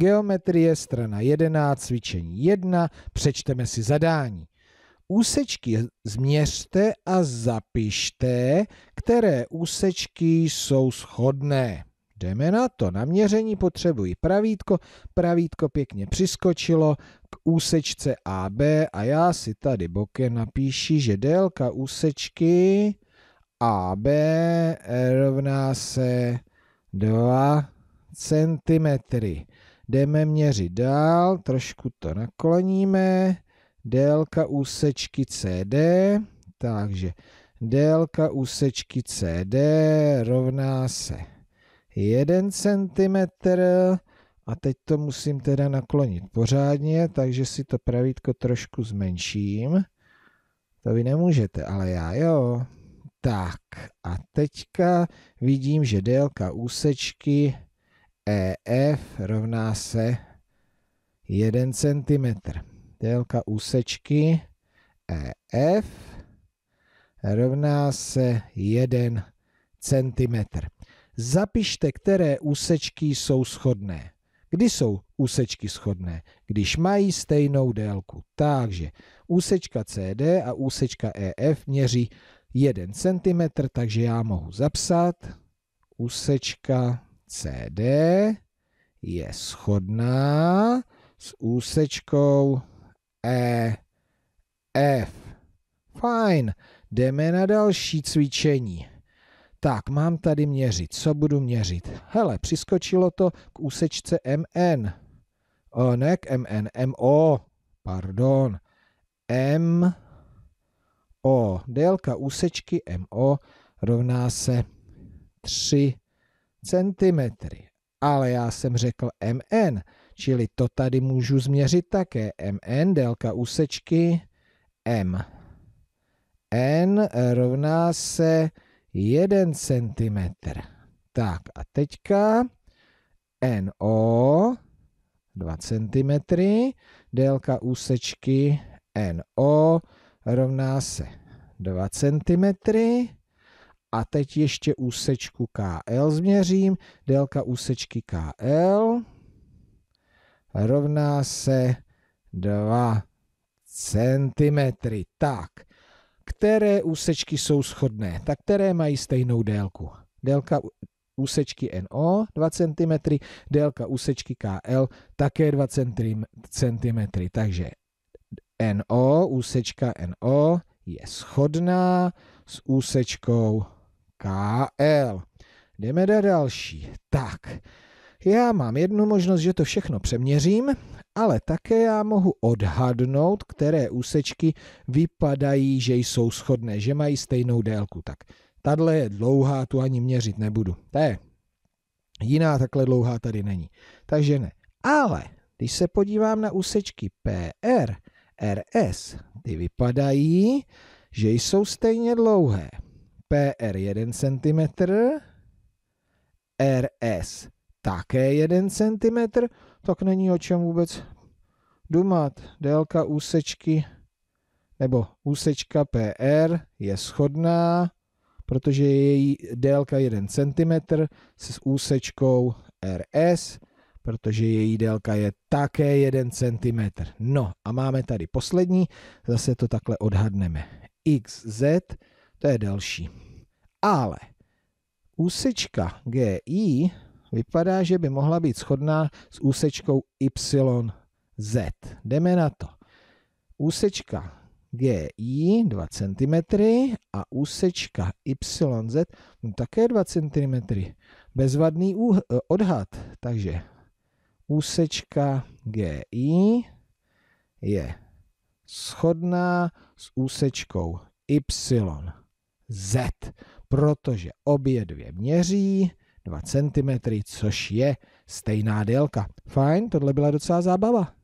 Geometrie, strana 11, cvičení 1, přečteme si zadání. Úsečky změřte a zapište, které úsečky jsou shodné. Jdeme na to. Na měření potřebuji pravítko. Pravítko pěkně přiskočilo k úsečce AB a já si tady bokem napíši, že délka úsečky AB rovná se 2 cm. Jdeme měřit dál, trošku to nakloníme. Délka úsečky CD, takže délka úsečky CD rovná se 1 cm a teď to musím teda naklonit pořádně, takže si to pravítko trošku zmenším. To vy nemůžete, ale já jo. Tak a teďka vidím, že délka úsečky EF rovná E rovná se 1 cm. Délka úsečky EF rovná se 1 cm. Zapište, které úsečky jsou shodné. Kdy jsou úsečky shodné? Když mají stejnou délku. Takže úsečka CD a úsečka EF měří 1 cm, takže já mohu zapsat úsečka CD je shodná s úsečkou EF. Fajn, jdeme na další cvičení. Tak, mám tady měřit. Co budu měřit? Hele, přiskočilo to k úsečce MN. O, ne k MN, MO. Pardon. M O. Délka úsečky MO rovná se 3 cm. Ale já jsem řekl MN, čili to tady můžu změřit také. MN, délka úsečky M. N rovná se 1 cm. Tak a teďka NO 2 cm, délka úsečky NO rovná se 2 cm a teď ještě úsečku KL změřím. Délka úsečky KL rovná se 2 cm. Tak, které úsečky jsou shodné? Tak které mají stejnou délku? Délka úsečky NO 2 cm, délka úsečky KL také 2 cm. Takže NO, úsečka NO je shodná s úsečkou KL. Jdeme na další. Tak, já mám jednu možnost, že to všechno přeměřím, ale také já mohu odhadnout, které úsečky vypadají, že jsou shodné, že mají stejnou délku. Tak, tahle je dlouhá, tu ani měřit nebudu. To je jiná, takhle dlouhá tady není. Takže ne. Ale když se podívám na úsečky PR, RS, ty vypadají, že jsou stejně dlouhé. PR 1 cm, RS také 1 cm, tak není o čem vůbec dumat. Délka úsečky nebo úsečka PR je shodná, protože její délka 1 cm s úsečkou RS, protože její délka je také 1 cm. No a máme tady poslední, zase to takhle odhadneme. XZ to je další. Ale úsečka GI vypadá, že by mohla být shodná s úsečkou YZ. Jdeme na to. Úsečka GI 2 cm a úsečka YZ no také 2 cm. Bezvadný eh, odhad. Takže úsečka GI je shodná s úsečkou yz. Z, protože obě dvě měří 2 cm, což je stejná délka. Fajn, tohle byla docela zábava.